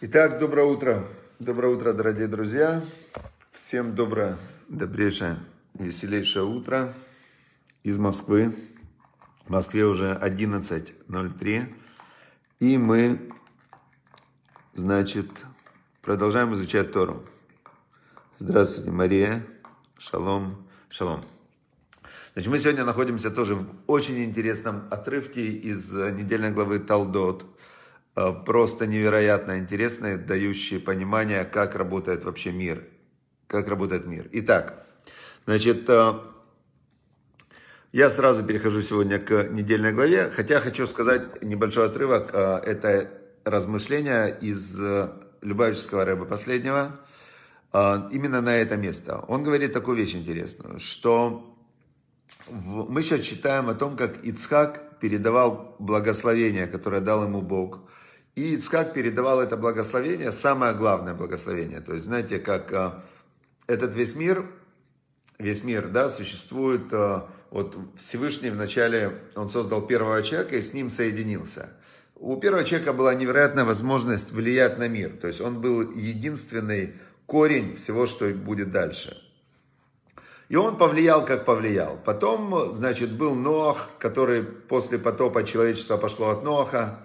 Итак, доброе утро. Доброе утро, дорогие друзья. Всем доброе, добрейшее, веселейшее утро из Москвы. В Москве уже 11.03. И мы, значит, продолжаем изучать Тору. Здравствуйте, Мария. Шалом. Шалом. Значит, мы сегодня находимся тоже в очень интересном отрывке из недельной главы Талдот. Э, просто невероятно интересные, дающие понимание, как работает вообще мир. Как работает мир. Итак, значит, э, я сразу перехожу сегодня к недельной главе, хотя хочу сказать небольшой отрывок. Э, это размышление из Любавического рыба последнего, именно на это место. Он говорит такую вещь интересную, что мы сейчас читаем о том, как Ицхак передавал благословение, которое дал ему Бог. И Ицхак передавал это благословение, самое главное благословение. То есть, знаете, как э, этот весь мир, весь мир, да, существует, э, вот Всевышний вначале, он создал первого человека и с ним соединился. У первого человека была невероятная возможность влиять на мир. То есть он был единственный корень всего, что будет дальше. И он повлиял, как повлиял. Потом, значит, был Ноах, который после потопа человечества пошло от Ноаха.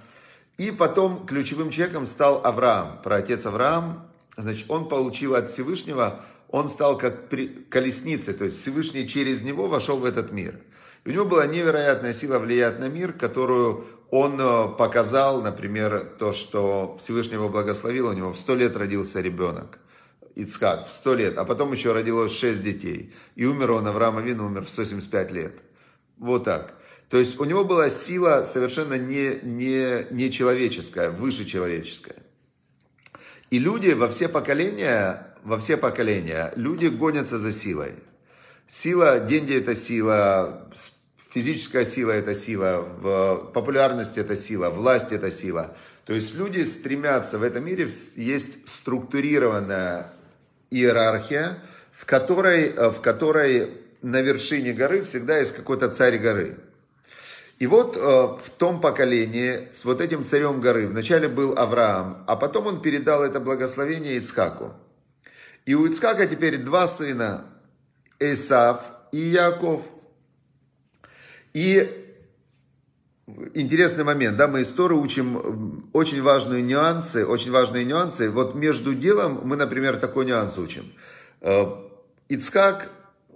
И потом ключевым человеком стал Авраам, Про праотец Авраам. Значит, он получил от Всевышнего, он стал как колесницей, то есть Всевышний через него вошел в этот мир. И у него была невероятная сила влиять на мир, которую он э, показал, например, то, что Всевышний его благословил, у него в сто лет родился ребенок. Ицхак в 100 лет, а потом еще родилось 6 детей. И умер он, Авраам Авин умер в 175 лет. Вот так. То есть у него была сила совершенно не, не, не человеческая, выше человеческая. И люди во все поколения, во все поколения, люди гонятся за силой. Сила, деньги это сила, физическая сила это сила, популярность это сила, власть это сила. То есть люди стремятся в этом мире, есть структурированная иерархия, в которой, э, в которой на вершине горы всегда есть какой-то царь горы. И вот э, в том поколении с вот этим царем горы вначале был Авраам, а потом он передал это благословение Ицхаку. И у Ицхака теперь два сына, Исав и Яков. И Интересный момент, да, мы историю учим очень важные нюансы, очень важные нюансы. Вот между делом мы, например, такой нюанс учим. Э, Ицкак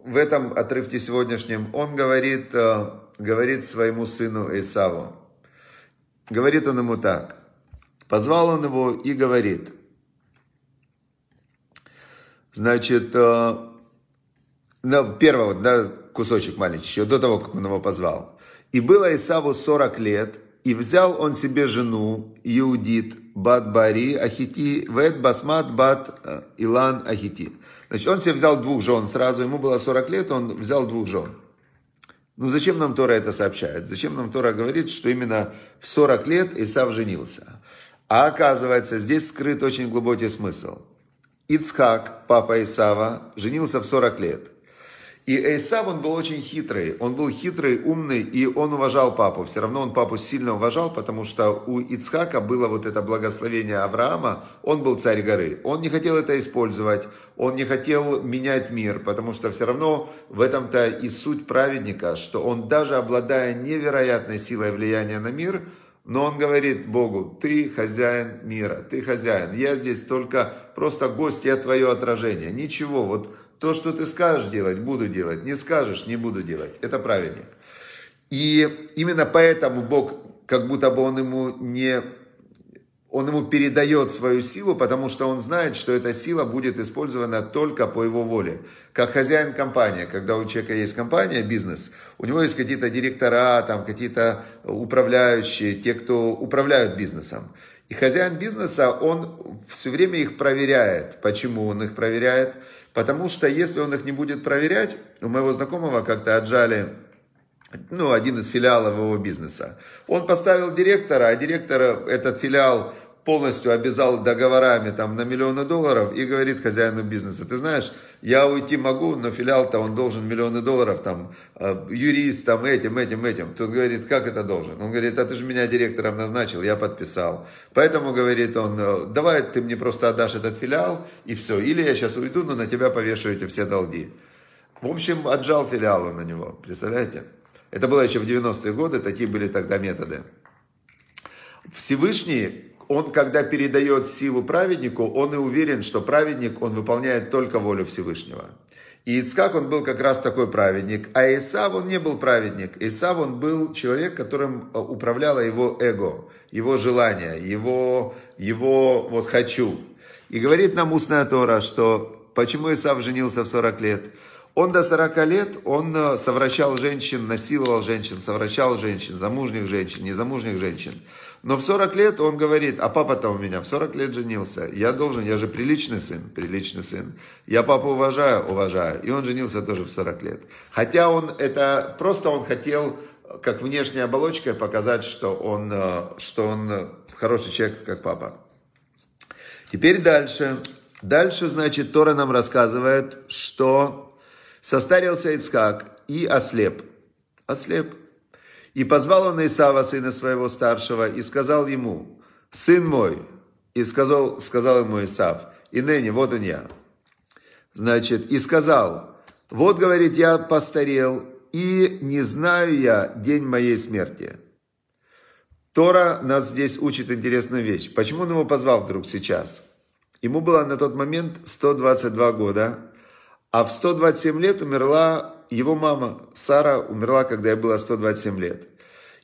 в этом отрывке сегодняшнем, он говорит, э, говорит своему сыну Исаву, говорит он ему так, позвал он его и говорит, значит, э, первого, да, кусочек маленький, еще до того, как он его позвал – и было Исаву 40 лет, и взял он себе жену, Иудит, бат Бари, Ахити, вет Басмат, бат э, Илан, Ахити. Значит, он себе взял двух жен сразу, ему было 40 лет, он взял двух жен. Ну зачем нам Тора это сообщает? Зачем нам Тора говорит, что именно в 40 лет Исав женился? А оказывается, здесь скрыт очень глубокий смысл. Ицхак, папа Исава, женился в 40 лет – и Эйсав, он был очень хитрый. Он был хитрый, умный, и он уважал папу. Все равно он папу сильно уважал, потому что у Ицхака было вот это благословение Авраама. Он был царь горы. Он не хотел это использовать. Он не хотел менять мир, потому что все равно в этом-то и суть праведника, что он даже обладая невероятной силой влияния на мир, но он говорит Богу, ты хозяин мира, ты хозяин, я здесь только просто гость, я твое отражение. Ничего, вот то, что ты скажешь делать, буду делать. Не скажешь, не буду делать. Это праведник. И именно поэтому Бог, как будто бы он ему не... Он ему передает свою силу, потому что он знает, что эта сила будет использована только по его воле. Как хозяин компании, когда у человека есть компания, бизнес, у него есть какие-то директора, там какие-то управляющие, те, кто управляют бизнесом. И хозяин бизнеса, он все время их проверяет. Почему он их проверяет? Потому что если он их не будет проверять, у моего знакомого как-то отжали ну, один из филиалов его бизнеса. Он поставил директора, а директор этот филиал полностью обязал договорами там на миллионы долларов и говорит хозяину бизнеса, ты знаешь, я уйти могу, но филиал-то он должен миллионы долларов, там, э, юрист, там, этим, этим, этим. Тут говорит, как это должен? Он говорит, а ты же меня директором назначил, я подписал. Поэтому, говорит он, э, давай ты мне просто отдашь этот филиал, и все. Или я сейчас уйду, но на тебя повешу эти все долги. В общем, отжал филиалы на него, представляете? Это было еще в 90-е годы, такие были тогда методы. Всевышний он, когда передает силу праведнику, он и уверен, что праведник, он выполняет только волю Всевышнего. И Ицкак, он был как раз такой праведник, а Исав, он не был праведник. Исав, он был человек, которым э, управляло его эго, его желание, его, его вот «хочу». И говорит нам устная Тора, что почему Исав женился в 40 лет? Он до 40 лет, он э, совращал женщин, насиловал женщин, совращал женщин, замужних женщин, незамужних женщин. Но в 40 лет он говорит, а папа там у меня в 40 лет женился. Я должен, я же приличный сын, приличный сын. Я папу уважаю, уважаю. И он женился тоже в 40 лет. Хотя он это, просто он хотел как внешняя оболочка показать, что он, э, что он хороший человек, как папа. Теперь дальше. Дальше, значит, Тора нам рассказывает, что состарился Ицкак и ослеп. Ослеп. И позвал он Исава, сына своего старшего, и сказал ему, «Сын мой!» И сказал, сказал ему Исав, «И ныне, вот он я». Значит, и сказал, «Вот, говорит, я постарел, и не знаю я день моей смерти». Тора нас здесь учит интересную вещь. Почему он его позвал вдруг сейчас? Ему было на тот момент 122 года, а в 127 лет умерла его мама Сара умерла, когда ей было 127 лет.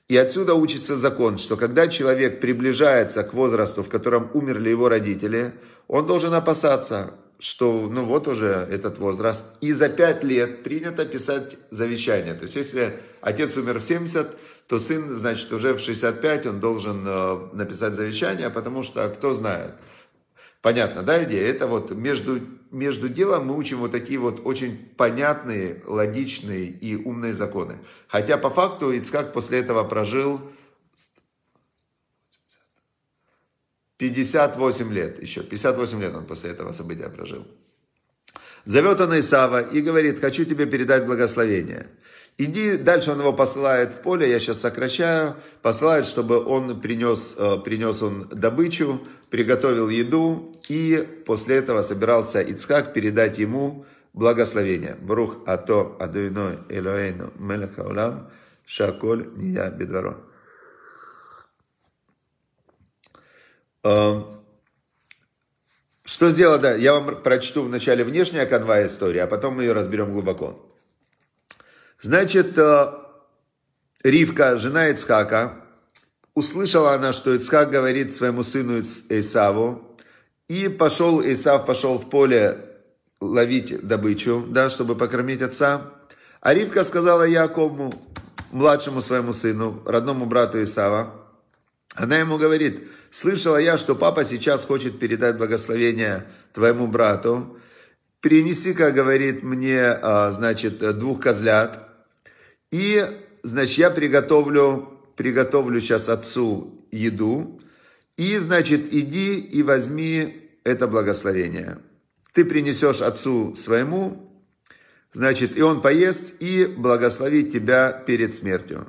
И отсюда учится закон, что когда человек приближается к возрасту, в котором умерли его родители, он должен опасаться, что ну вот уже этот возраст. И за 5 лет принято писать завещание. То есть если отец умер в 70, то сын, значит, уже в 65 он должен э, написать завещание, потому что кто знает. Понятно, да, идея? Это вот между между делом мы учим вот такие вот очень понятные, логичные и умные законы. Хотя по факту Ицкак после этого прожил 58 лет еще. 58 лет он после этого события прожил. Зовет он Исава и говорит, хочу тебе передать благословение. Иди, дальше он его посылает в поле, я сейчас сокращаю, посылает, чтобы он принес, э, принес он добычу, приготовил еду, и после этого собирался Ицхак передать ему благословение. Брух ато адуйной элоэйну мелехаулам шаколь ния бедваро. Эм, что сделал, да, я вам прочту вначале внешняя канва истории, а потом мы ее разберем глубоко. Значит, э, Ривка, жена Ицхака, услышала она, что Ицхак говорит своему сыну Исаву, и пошел, Исав пошел в поле ловить добычу, да, чтобы покормить отца. А Ривка сказала Якову, младшему своему сыну, родному брату Исава, она ему говорит, слышала я, что папа сейчас хочет передать благословение твоему брату. Принеси-ка, говорит мне, а, значит, двух козлят, и, значит, я приготовлю, приготовлю сейчас отцу еду. И, значит, иди и возьми это благословение. Ты принесешь отцу своему, значит, и он поест и благословит тебя перед смертью.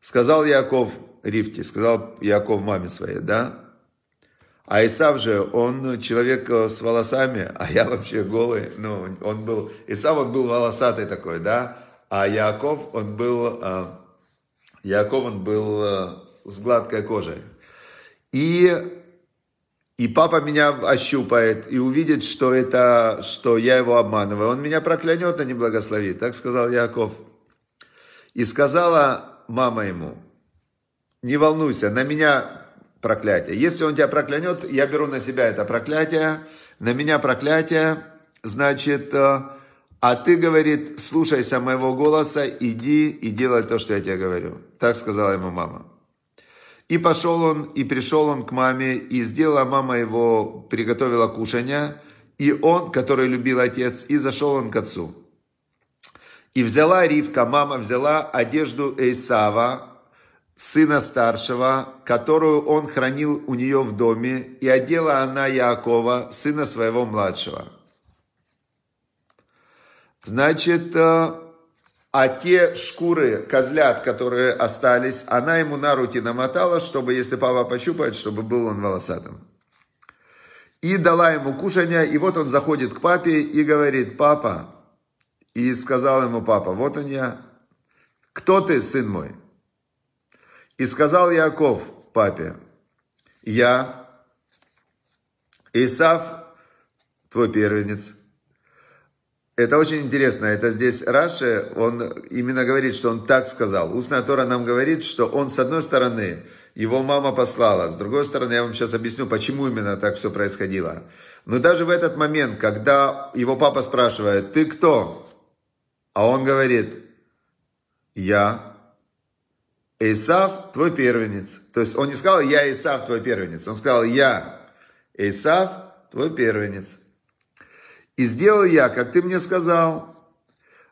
Сказал Яков Рифте, сказал Яков маме своей, да? А Исав же, он человек э, с волосами, а я вообще голый. Ну, он был, Исав, он был волосатый такой, да? А Яков, он был, а, Яков, он был а, с гладкой кожей. И, и папа меня ощупает и увидит, что, это, что я его обманываю. Он меня проклянет, а не благословит. Так сказал Яков. И сказала мама ему, не волнуйся, на меня проклятие. Если он тебя проклянет, я беру на себя это проклятие, на меня проклятие, значит, э, а ты, говорит, слушайся моего голоса, иди и делай то, что я тебе говорю. Так сказала ему мама. И пошел он, и пришел он к маме, и сделала мама его, приготовила кушанья, и он, который любил отец, и зашел он к отцу. И взяла Ривка, мама взяла одежду Эйсава, сына старшего, которую он хранил у нее в доме, и одела она Якова, сына своего младшего. Значит, э, а те шкуры козлят, которые остались, она ему на руки намотала, чтобы, если папа пощупает, чтобы был он волосатым. И дала ему кушанья, и вот он заходит к папе и говорит, папа, и сказал ему папа, вот он я, кто ты, сын мой? И сказал Яков папе, я Исав, твой первенец, это очень интересно. Это здесь Раши, он именно говорит, что он так сказал. Устная Тора нам говорит, что он, с одной стороны, его мама послала, с другой стороны, я вам сейчас объясню, почему именно так все происходило. Но даже в этот момент, когда его папа спрашивает, ты кто? А он говорит, я Исав, твой первенец. То есть он не сказал, я Исав, твой первенец. Он сказал, я Исав, твой первенец. И сделал я, как ты мне сказал.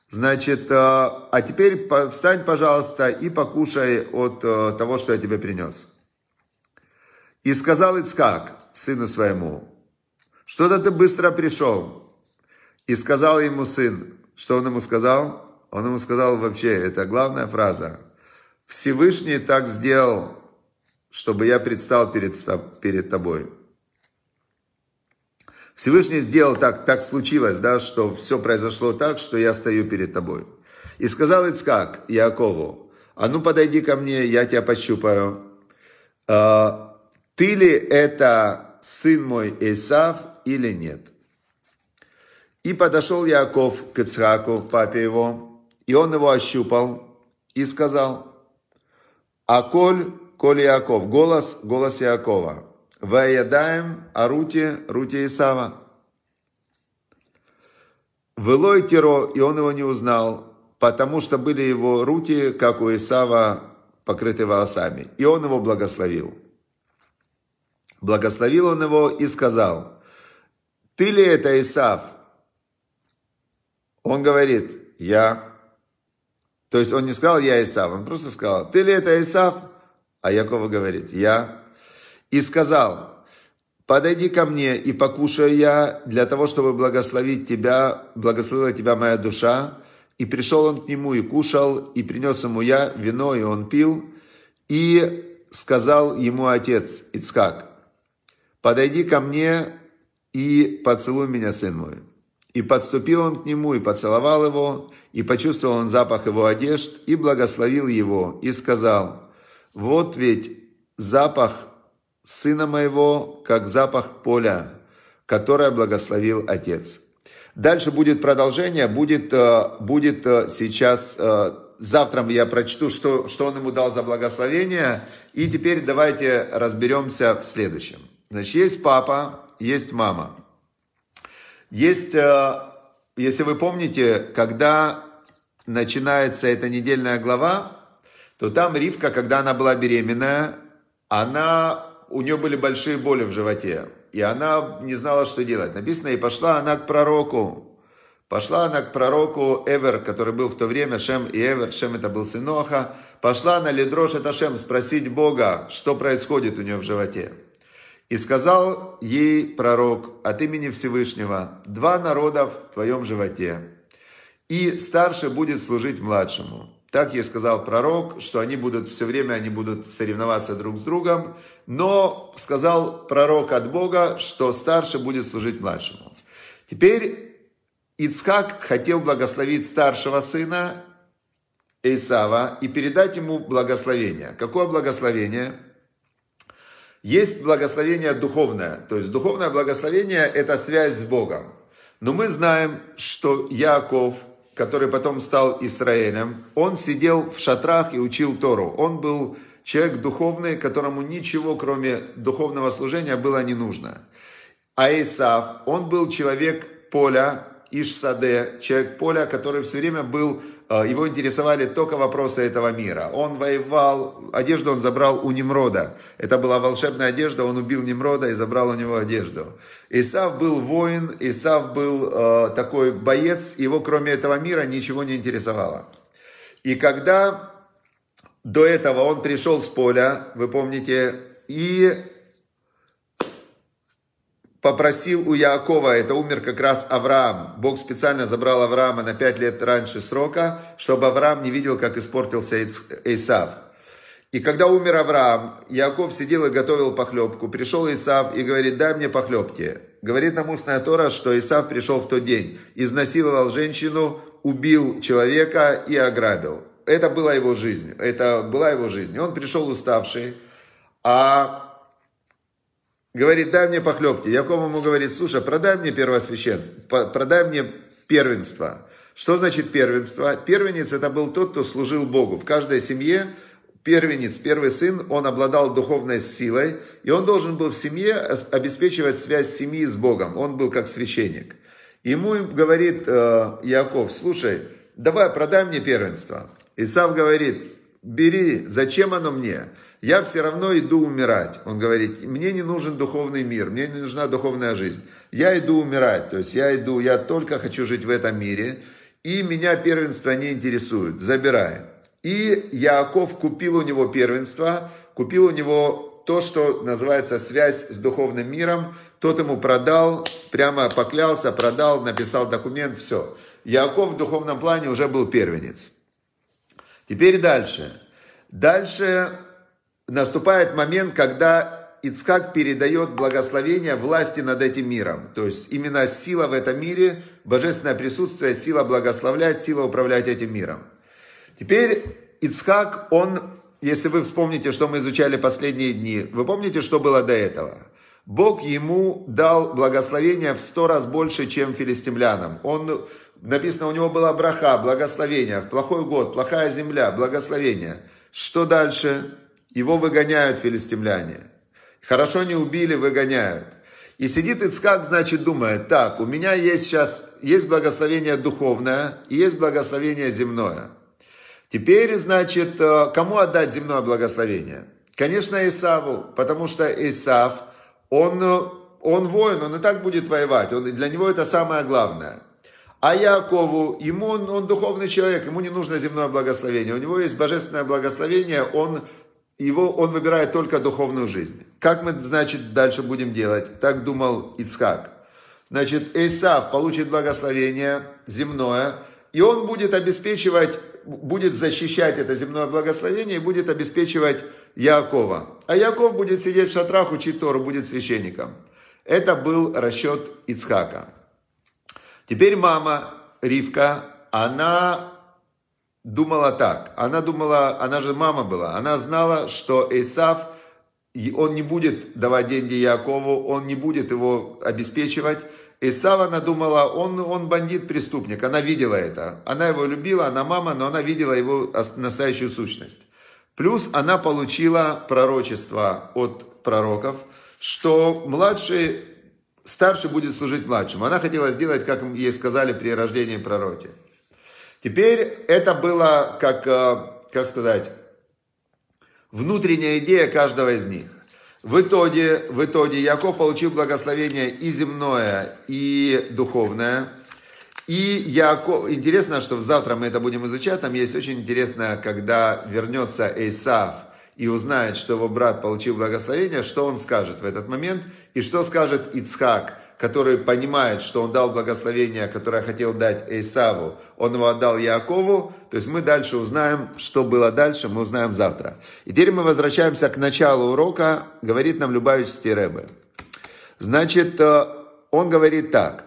Значит, э, а теперь встань, пожалуйста, и покушай от э, того, что я тебе принес. И сказал Ицкак сыну своему, что-то ты быстро пришел. И сказал ему сын, что он ему сказал? Он ему сказал вообще, это главная фраза. Всевышний так сделал, чтобы я предстал перед, перед тобой. Всевышний сделал так, так случилось, да, что все произошло так, что я стою перед тобой. И сказал Ицкак Якову, а ну подойди ко мне, я тебя пощупаю. А, ты ли это сын мой Исав или нет? И подошел Яков к Ицхаку, папе его, и он его ощупал и сказал, «Аколь, коль Яков, голос, голос Якова, Ваядаем Аруте, Руте Руте Исава. Вылой Тиро, и он его не узнал, потому что были его руки, как у Исава, покрыты волосами. И он его благословил. Благословил он его и сказал, «Ты ли это Исав?» Он говорит, «Я». То есть он не сказал «Я Исав», он просто сказал, «Ты ли это Исав?» А Якова говорит, «Я» и сказал, «Подойди ко мне и покушаю я, для того, чтобы благословить тебя, благословила тебя моя душа». И пришел он к нему и кушал, и принес ему я вино, и он пил. И сказал ему отец Ицхак, «Подойди ко мне и поцелуй меня, сын мой». И подступил он к нему, и поцеловал его, и почувствовал он запах его одежд, и благословил его, и сказал, «Вот ведь запах сына моего, как запах поля, которое благословил Отец. Дальше будет продолжение, будет, э, будет э, сейчас, э, завтра я прочту, что, что он ему дал за благословение. И теперь давайте разберемся в следующем. Значит, есть папа, есть мама. Есть, если вы помните, когда начинается эта недельная глава, то там Ривка, когда она была беременная, она у нее были большие боли в животе, и она не знала, что делать. Написано, и пошла она к пророку. Пошла она к пророку Эвер, который был в то время Шем и Эвер, Шем это был сын сыноха. Пошла она Ледрош это Шем спросить Бога, что происходит у нее в животе. И сказал ей пророк от имени Всевышнего, два народа в твоем животе, и старший будет служить младшему. Так ей сказал пророк, что они будут все время они будут соревноваться друг с другом, но сказал пророк от Бога, что старше будет служить младшему. Теперь Ицхак хотел благословить старшего сына Исава и передать ему благословение. Какое благословение? Есть благословение духовное. То есть духовное благословение – это связь с Богом. Но мы знаем, что Яков – который потом стал Израилем, он сидел в шатрах и учил Тору. Он был человек духовный, которому ничего, кроме духовного служения, было не нужно. А Исав, он был человек поля, Ишсаде, человек поля, который все время был Э, его интересовали только вопросы этого мира. Он воевал, одежду он забрал у Немрода. Это была волшебная одежда, он убил Немрода и забрал у него одежду. Исав был воин, Исав был э, такой боец, его кроме этого мира ничего не интересовало. И когда до этого он пришел с поля, вы помните, и попросил у Яакова, это умер как раз Авраам. Бог специально забрал Авраама на пять лет раньше срока, чтобы Авраам не видел, как испортился Исав. И когда умер Авраам, Яков сидел и готовил похлебку. Пришел Исав и говорит, дай мне похлебки. Говорит нам устная Тора, что Исав пришел в тот день, изнасиловал женщину, убил человека и ограбил. Это была его жизнь. Это была его жизнь. Он пришел уставший, а говорит, дай мне похлебки. Яков ему говорит, слушай, продай мне первосвященство, продай мне первенство. Что значит первенство? Первенец это был тот, кто служил Богу. В каждой семье первенец, первый сын, он обладал духовной силой, и он должен был в семье обеспечивать связь семьи с Богом. Он был как священник. Ему говорит э, Яков, слушай, давай продай мне первенство. Исав говорит, бери, зачем оно мне? я все равно иду умирать. Он говорит, мне не нужен духовный мир, мне не нужна духовная жизнь. Я иду умирать, то есть я иду, я только хочу жить в этом мире, и меня первенство не интересует, забирай. И Яаков купил у него первенство, купил у него то, что называется связь с духовным миром, тот ему продал, прямо поклялся, продал, написал документ, все. Яков в духовном плане уже был первенец. Теперь дальше. Дальше наступает момент, когда Ицхак передает благословение власти над этим миром. То есть именно сила в этом мире, божественное присутствие, сила благословлять, сила управлять этим миром. Теперь Ицхак, он, если вы вспомните, что мы изучали последние дни, вы помните, что было до этого? Бог ему дал благословение в сто раз больше, чем филистимлянам. Он, написано, у него была браха, благословение, в плохой год, плохая земля, благословение. Что дальше? Его выгоняют филистимляне. Хорошо не убили, выгоняют. И сидит Ицкак, значит, думает, так, у меня есть сейчас, есть благословение духовное и есть благословение земное. Теперь, значит, э, кому отдать земное благословение? Конечно, Исаву, потому что Исав, он, он воин, он и так будет воевать, он, для него это самое главное. А Якову, ему он, он духовный человек, ему не нужно земное благословение, у него есть божественное благословение, он его, он выбирает только духовную жизнь. Как мы, значит, дальше будем делать? Так думал Ицхак. Значит, Эйсав получит благословение земное, и он будет обеспечивать, будет защищать это земное благословение и будет обеспечивать Якова. А Яков будет сидеть в шатрах, учить Тору, будет священником. Это был расчет Ицхака. Теперь мама Ривка, она думала так. Она думала, она же мама была. Она знала, что Исав, он не будет давать деньги Якову, он не будет его обеспечивать. Исав, она думала, он, он бандит, преступник. Она видела это. Она его любила, она мама, но она видела его настоящую сущность. Плюс она получила пророчество от пророков, что младший, старший будет служить младшему. Она хотела сделать, как ей сказали при рождении пророки. Теперь это было, как, э, как сказать, внутренняя идея каждого из них. В итоге, в итоге Яков получил благословение и земное, и духовное. И Яков, интересно, что завтра мы это будем изучать, там есть очень интересно, когда вернется Эйсав и узнает, что его брат получил благословение, что он скажет в этот момент, и что скажет Ицхак, который понимает, что он дал благословение, которое хотел дать Эйсаву, он его отдал Якову. То есть мы дальше узнаем, что было дальше, мы узнаем завтра. И теперь мы возвращаемся к началу урока, говорит нам Любавич Стиребе. Значит, э, он говорит так.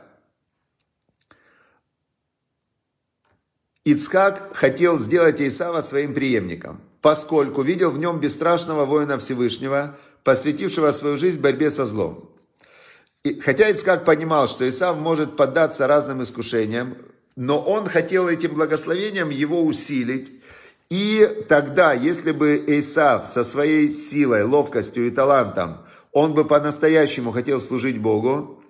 Ицхак хотел сделать Исава своим преемником, поскольку видел в нем бесстрашного воина Всевышнего, посвятившего свою жизнь борьбе со злом. И, хотя Ицкак понимал, что Исав может поддаться разным искушениям, но он хотел этим благословением его усилить. И тогда, если бы Исав со своей силой, ловкостью и талантом, он бы по-настоящему хотел служить Богу,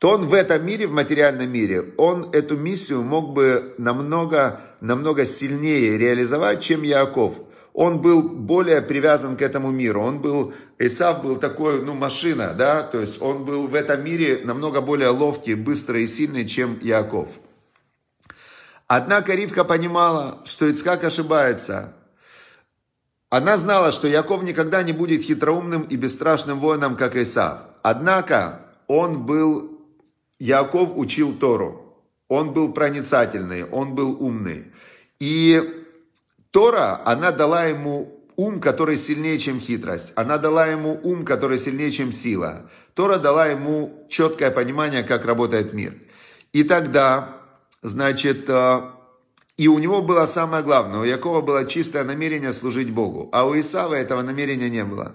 то он в этом мире, в материальном мире, он эту миссию мог бы намного, намного сильнее реализовать, чем Яков – он был более привязан к этому миру. Он был, Исав был такой, ну, машина, да, то есть он был в этом мире намного более ловкий, быстрый и сильный, чем Яков. Однако Ривка понимала, что Ицкак ошибается. Она знала, что Яков никогда не будет хитроумным и бесстрашным воином, как Исав. Однако он был, Яков учил Тору. Он был проницательный, он был умный. И Тора, она дала ему ум, который сильнее, чем хитрость. Она дала ему ум, который сильнее, чем сила. Тора дала ему четкое понимание, как работает мир. И тогда, значит, э, и у него было самое главное, у Якова было чистое намерение служить Богу, а у Исава этого намерения не было.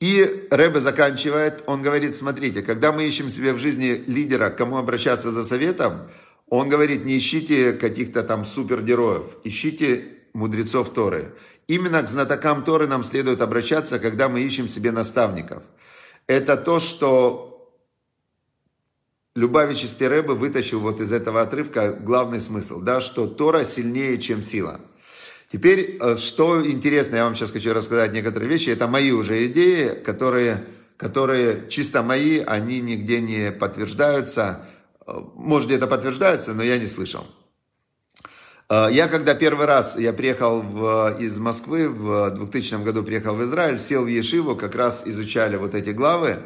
И Рэбе заканчивает, он говорит, смотрите, когда мы ищем себе в жизни лидера, к кому обращаться за советом – он говорит, не ищите каких-то там супергероев, ищите мудрецов Торы. Именно к знатокам Торы нам следует обращаться, когда мы ищем себе наставников. Это то, что Любавич из вытащил вот из этого отрывка главный смысл, да, что Тора сильнее, чем сила. Теперь, э, что интересно, я вам сейчас хочу рассказать некоторые вещи. Это мои уже идеи, которые, которые чисто мои, они нигде не подтверждаются. Может, где-то подтверждается, но я не слышал. Э, я когда первый раз, я приехал в, из Москвы, в 2000 году приехал в Израиль, сел в Ешиву, как раз изучали вот эти главы.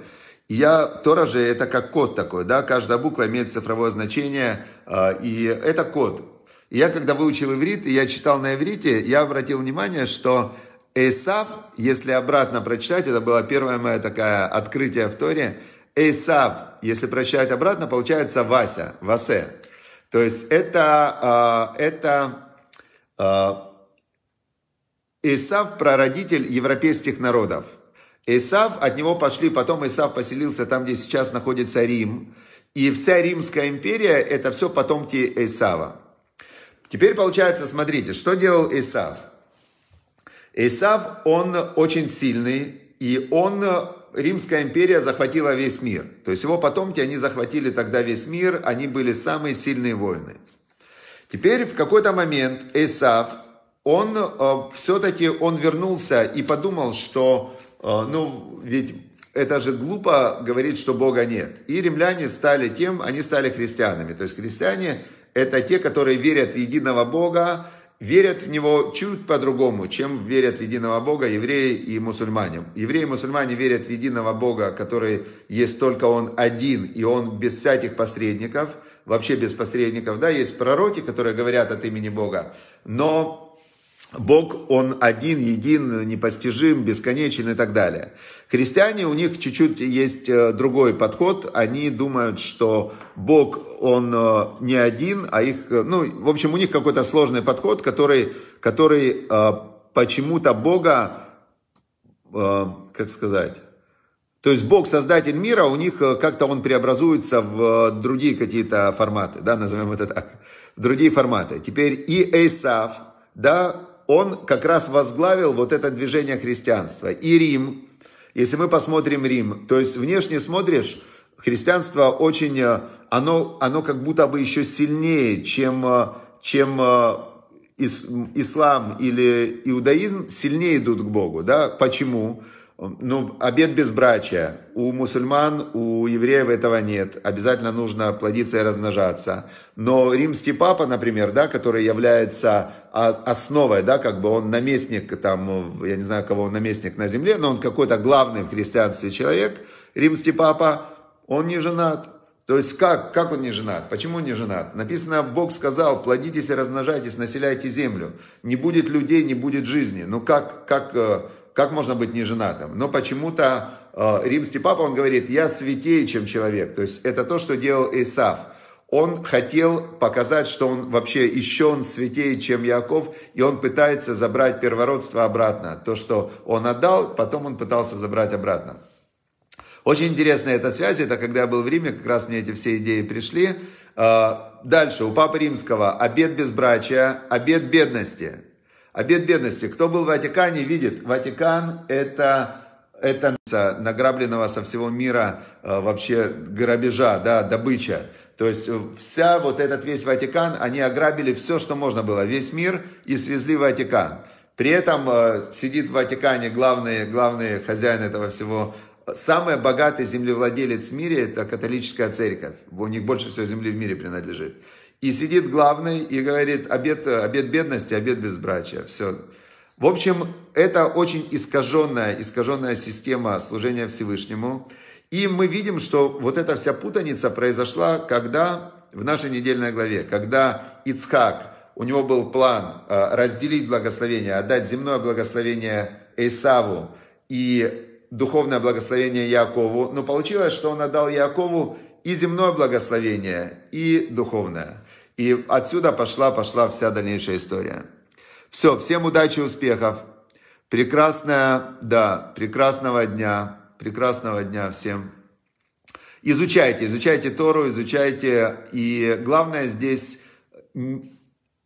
Я я же это как код такой, да, каждая буква имеет цифровое значение, э, и это код. я когда выучил иврит, и я читал на иврите, я обратил внимание, что Эйсав, если обратно прочитать, это было первое мое такое открытие в Торе, Эйсав, если прощать обратно, получается Вася, Васе. То есть это, а, это а, Эйсав прародитель европейских народов. Эйсав, от него пошли, потом Эйсав поселился там, где сейчас находится Рим. И вся Римская империя – это все потомки Эйсава. Теперь получается, смотрите, что делал Эйсав? Эйсав, он очень сильный, и он Римская империя захватила весь мир. То есть его потомки, они захватили тогда весь мир, они были самые сильные воины. Теперь в какой-то момент Эсав, он э, все-таки он вернулся и подумал, что, э, ну, ведь это же глупо говорить, что Бога нет. И римляне стали тем, они стали христианами. То есть христиане это те, которые верят в единого Бога, верят в него чуть по-другому, чем верят в единого Бога евреи и мусульмане. Евреи и мусульмане верят в единого Бога, который есть только он один, и он без всяких посредников, вообще без посредников. Да, есть пророки, которые говорят от имени Бога, но Бог, Он один, един, непостижим, бесконечен и так далее. Христиане, у них чуть-чуть есть э, другой подход. Они думают, что Бог, Он э, не один, а их... Э, ну, в общем, у них какой-то сложный подход, который, который почему-то Бога, как сказать... То есть Бог, создатель мира, у них как-то он преобразуется в другие какие-то форматы, да, назовем это так, в другие форматы. Теперь и Эйсав, да, он как раз возглавил вот это движение христианства. И Рим, если мы посмотрим Рим, то есть внешне смотришь, христианство очень, э, оно, оно как будто бы еще сильнее, чем, э, чем э, ислам или иудаизм, сильнее идут к Богу. Да? Почему? Почему? Ну, обед безбрачия. У мусульман, у евреев этого нет. Обязательно нужно плодиться и размножаться. Но римский папа, например, да, который является а, основой, да, как бы он наместник, там, я не знаю, кого он наместник на земле, но он какой-то главный в христианстве человек, римский папа, он не женат. То есть как, как он не женат? Почему он не женат? Написано, Бог сказал, плодитесь и размножайтесь, населяйте землю. Не будет людей, не будет жизни. Ну как, как э, как можно быть неженатым? Но почему-то э, римский папа, он говорит, я святее, чем человек. То есть это то, что делал Исав. Он хотел показать, что он вообще еще он святее, чем Яков, и он пытается забрать первородство обратно. То, что он отдал, потом он пытался забрать обратно. Очень интересная эта связь, это когда я был в Риме, как раз мне эти все идеи пришли. Э, дальше, у Папы Римского обед безбрачия, обед бедности. Обед бедности. Кто был в Ватикане, видит, Ватикан это это награбленного со всего мира э, вообще грабежа, да, добыча. То есть э, вся вот этот весь Ватикан, они ограбили все, что можно было, весь мир и свезли в Ватикан. При этом э, сидит в Ватикане главный, главный хозяин этого всего, самый богатый землевладелец в мире, это католическая церковь. У них больше всего земли в мире принадлежит. И сидит главный и говорит, обед, обед бедности, обед безбрачия, все. В общем, это очень искаженная, искаженная система служения Всевышнему. И мы видим, что вот эта вся путаница произошла, когда в нашей недельной главе, когда Ицхак, у него был план э, разделить благословение, отдать земное благословение Эйсаву и духовное благословение Якову, но получилось, что он отдал Якову и земное благословение, и духовное. И отсюда пошла, пошла вся дальнейшая история. Все, всем удачи, успехов. Прекрасная, да, прекрасного дня, прекрасного дня всем. Изучайте, изучайте Тору, изучайте. И главное здесь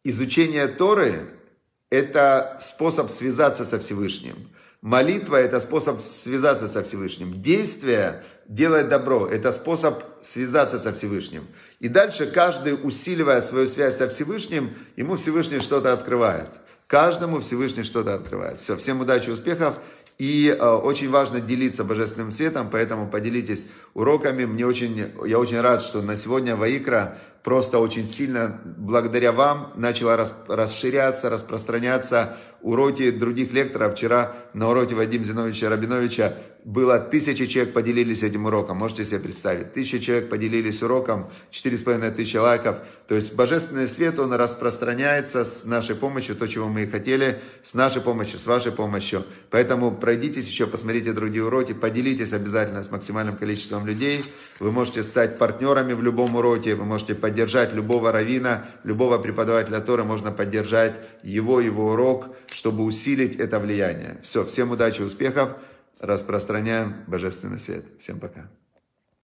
изучение Торы – это способ связаться со Всевышним. Молитва – это способ связаться со Всевышним. Действие, делать добро – это способ связаться со Всевышним. И дальше каждый, усиливая свою связь со Всевышним, ему Всевышний что-то открывает. Каждому Всевышний что-то открывает. Все, всем удачи, успехов. И э, очень важно делиться божественным светом, поэтому поделитесь уроками. Мне очень, я очень рад, что на сегодня Ваикра просто очень сильно благодаря вам начала рас, расширяться, распространяться уроки других лекторов. Вчера на уроке Вадима Зиновича Рабиновича было тысяча человек поделились этим уроком. Можете себе представить. тысяча человек поделились уроком, четыре с половиной тысячи лайков. То есть божественный свет, он распространяется с нашей помощью, то, чего мы и хотели, с нашей помощью, с вашей помощью. Поэтому пройдитесь еще, посмотрите другие уроки, поделитесь обязательно с максимальным количеством людей. Вы можете стать партнерами в любом уроке, вы можете поддержать любого равина, любого преподавателя Торы, можно поддержать его, его урок, чтобы усилить это влияние. Все, всем удачи, успехов распространяем божественный свет. Всем пока.